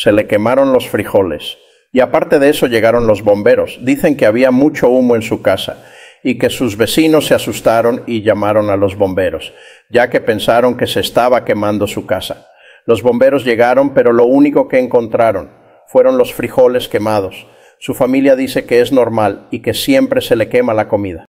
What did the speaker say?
se le quemaron los frijoles. Y aparte de eso llegaron los bomberos. Dicen que había mucho humo en su casa y que sus vecinos se asustaron y llamaron a los bomberos, ya que pensaron que se estaba quemando su casa. Los bomberos llegaron, pero lo único que encontraron fueron los frijoles quemados. Su familia dice que es normal y que siempre se le quema la comida.